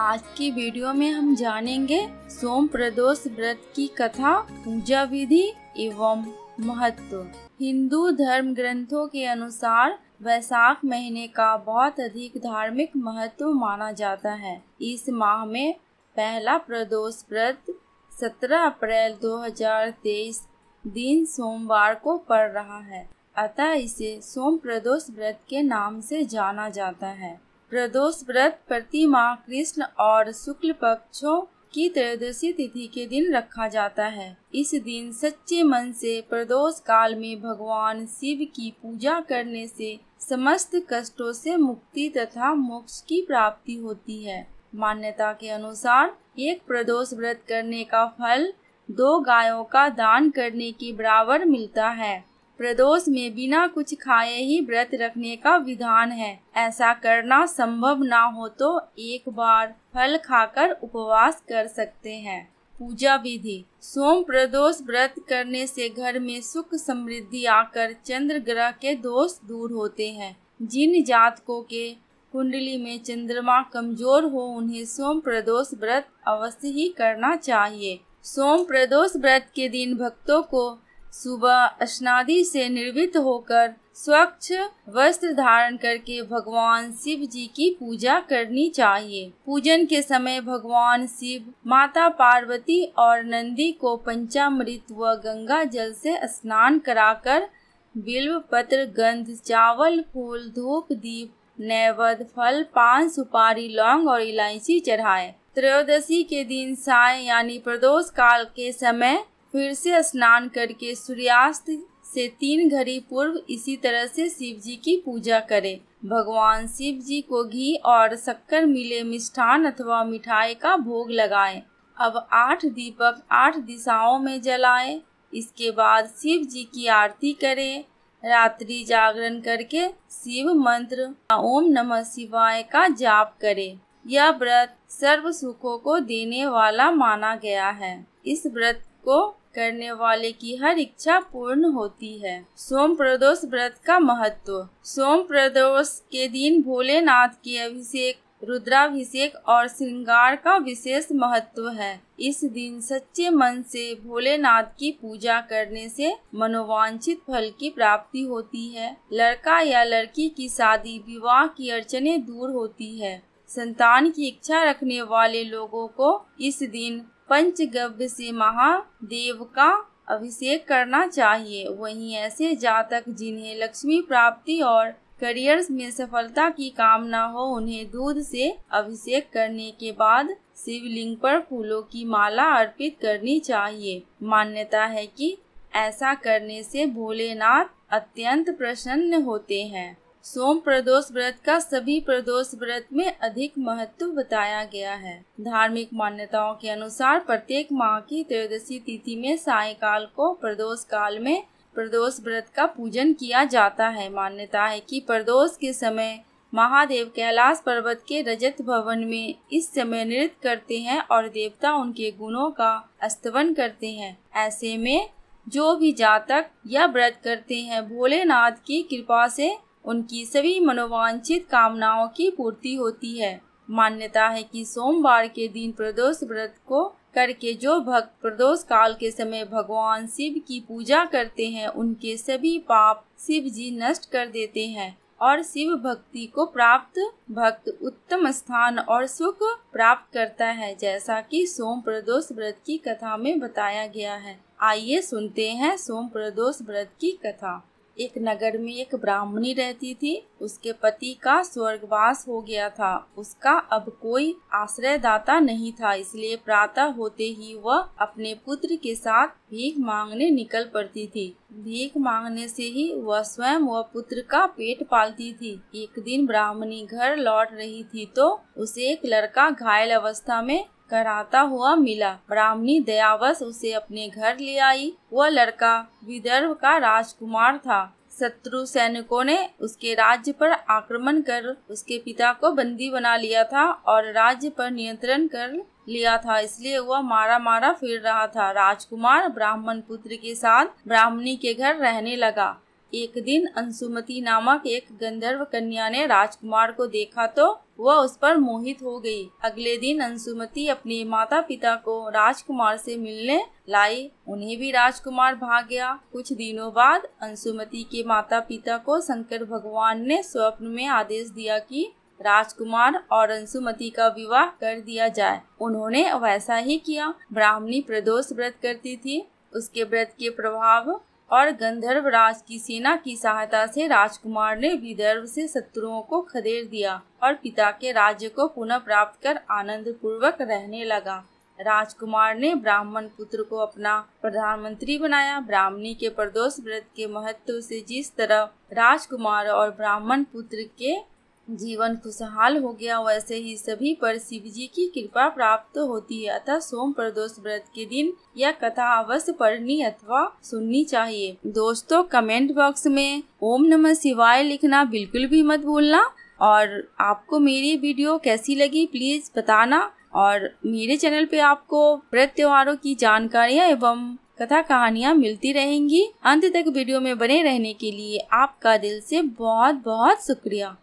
आज की वीडियो में हम जानेंगे सोम प्रदोष व्रत की कथा पूजा विधि एवं महत्व हिंदू धर्म ग्रंथों के अनुसार वैशाख महीने का बहुत अधिक धार्मिक महत्व माना जाता है इस माह में पहला प्रदोष व्रत 17 अप्रैल 2023 दिन सोमवार को पड़ रहा है अतः इसे सोम प्रदोष व्रत के नाम से जाना जाता है प्रदोष व्रत प्रतिमा कृष्ण और शुक्ल पक्षों की त्रयोदशी तिथि के दिन रखा जाता है इस दिन सच्चे मन से प्रदोष काल में भगवान शिव की पूजा करने से समस्त कष्टों से मुक्ति तथा मोक्ष की प्राप्ति होती है मान्यता के अनुसार एक प्रदोष व्रत करने का फल दो गायों का दान करने के बराबर मिलता है प्रदोष में बिना कुछ खाए ही व्रत रखने का विधान है ऐसा करना संभव ना हो तो एक बार फल खाकर उपवास कर सकते हैं पूजा विधि सोम प्रदोष व्रत करने से घर में सुख समृद्धि आकर चंद्र ग्रह के दोष दूर होते हैं जिन जातकों के कुंडली में चंद्रमा कमजोर हो उन्हें सोम प्रदोष व्रत अवश्य ही करना चाहिए सोम प्रदोष व्रत के दिन भक्तों को सुबह स्नादि से निर्वृत्त होकर स्वच्छ वस्त्र धारण करके भगवान शिव जी की पूजा करनी चाहिए पूजन के समय भगवान शिव माता पार्वती और नंदी को पंचामृत व गंगा जल से स्नान कराकर बिल्व पत्र गंध चावल फूल धूप दीप नैवद फल पान सुपारी लौंग और इलायची चढ़ाए त्रयोदशी के दिन साय यानी प्रदोष काल के समय फिर से स्नान करके सूर्यास्त से तीन घड़ी पूर्व इसी तरह से शिव जी की पूजा करें भगवान शिव जी को घी और शक्कर मिले मिष्ठान अथवा मिठाई का भोग लगाएं। अब आठ दीपक आठ दिशाओं में जलाएं। इसके बाद शिव जी की आरती करें रात्रि जागरण करके शिव मंत्र ओम नमः शिवाय का जाप करें। यह व्रत सर्व सुखों को देने वाला माना गया है इस व्रत को करने वाले की हर इच्छा पूर्ण होती है सोम प्रदोष व्रत का महत्व सोम प्रदोष के दिन भोलेनाथ के अभिषेक रुद्राभिषेक और श्रृंगार का विशेष महत्व है इस दिन सच्चे मन से भोलेनाथ की पूजा करने से मनोवांछित फल की प्राप्ति होती है लड़का या लड़की की शादी विवाह की अड़चने दूर होती है संतान की इच्छा रखने वाले लोगों को इस दिन पंचगव्य से महादेव का अभिषेक करना चाहिए वहीं ऐसे जातक जिन्हें लक्ष्मी प्राप्ति और करियर में सफलता की कामना हो उन्हें दूध से अभिषेक करने के बाद शिवलिंग पर फूलों की माला अर्पित करनी चाहिए मान्यता है कि ऐसा करने से भोलेनाथ अत्यंत प्रसन्न होते हैं सोम प्रदोष व्रत का सभी प्रदोष व्रत में अधिक महत्व बताया गया है धार्मिक मान्यताओं के अनुसार प्रत्येक माह की त्रयोदशी तिथि में सायकाल को प्रदोष काल में प्रदोष व्रत का पूजन किया जाता है मान्यता है कि प्रदोष के समय महादेव कैलाश पर्वत के रजत भवन में इस समय नृत्य करते हैं और देवता उनके गुणों का स्तवन करते हैं ऐसे में जो भी जातक या व्रत करते हैं भोलेनाथ की कृपा से उनकी सभी मनोवांछित कामनाओं की पूर्ति होती है मान्यता है कि सोमवार के दिन प्रदोष व्रत को करके जो भक्त प्रदोष काल के समय भगवान शिव की पूजा करते हैं उनके सभी पाप शिव जी नष्ट कर देते हैं और शिव भक्ति को प्राप्त भक्त उत्तम स्थान और सुख प्राप्त करता है जैसा कि सोम प्रदोष व्रत की कथा में बताया गया है आइए सुनते हैं सोम प्रदोष व्रत की कथा एक नगर में एक ब्राह्मणी रहती थी उसके पति का स्वर्गवास हो गया था उसका अब कोई आश्रयदाता नहीं था इसलिए प्रातः होते ही वह अपने पुत्र के साथ भीख मांगने निकल पड़ती थी भीख मांगने से ही वह स्वयं व पुत्र का पेट पालती थी एक दिन ब्राह्मणी घर लौट रही थी तो उसे एक लड़का घायल अवस्था में कराता हुआ मिला ब्राह्मणी दयावश उसे अपने घर ले आई वह लड़का विदर्भ का राजकुमार था शत्रु सैनिकों ने उसके राज्य पर आक्रमण कर उसके पिता को बंदी बना लिया था और राज्य पर नियंत्रण कर लिया था इसलिए वह मारा मारा फिर रहा था राजकुमार ब्राह्मण पुत्र के साथ ब्राह्मणी के घर रहने लगा एक दिन अंशुमति नामक एक गंधर्व कन्या ने राजकुमार को देखा तो वह उस पर मोहित हो गई। अगले दिन अंशुमति अपने माता पिता को राजकुमार से मिलने लाई उन्हें भी राजकुमार भाग गया कुछ दिनों बाद अंशुमति के माता पिता को शंकर भगवान ने स्वप्न में आदेश दिया कि राजकुमार और अंशुमति का विवाह कर दिया जाए उन्होंने वैसा ही किया ब्राह्मणी प्रदोष व्रत करती थी उसके व्रत के प्रभाव और गंधर्व राज की सेना की सहायता से राजकुमार ने विदर्भ से शत्रुओं को खदेड़ दिया और पिता के राज्य को पुनः प्राप्त कर आनंद पूर्वक रहने लगा राजकुमार ने ब्राह्मण पुत्र को अपना प्रधानमंत्री बनाया ब्राह्मणी के प्रदोष व्रत के महत्व से जिस तरह राजकुमार और ब्राह्मण पुत्र के जीवन खुशहाल हो गया वैसे ही सभी पर शिव जी की कृपा प्राप्त होती है अतः सोम प्रदोष व्रत के दिन यह कथा अवश्य पढ़नी अथवा सुननी चाहिए दोस्तों कमेंट बॉक्स में ओम नमः शिवाय लिखना बिल्कुल भी मत भूलना और आपको मेरी वीडियो कैसी लगी प्लीज बताना और मेरे चैनल पे आपको व्रत त्योहारों की जानकारियाँ एवं कथा कहानियाँ मिलती रहेंगी अंत तक वीडियो में बने रहने के लिए आपका दिल से बहुत बहुत शुक्रिया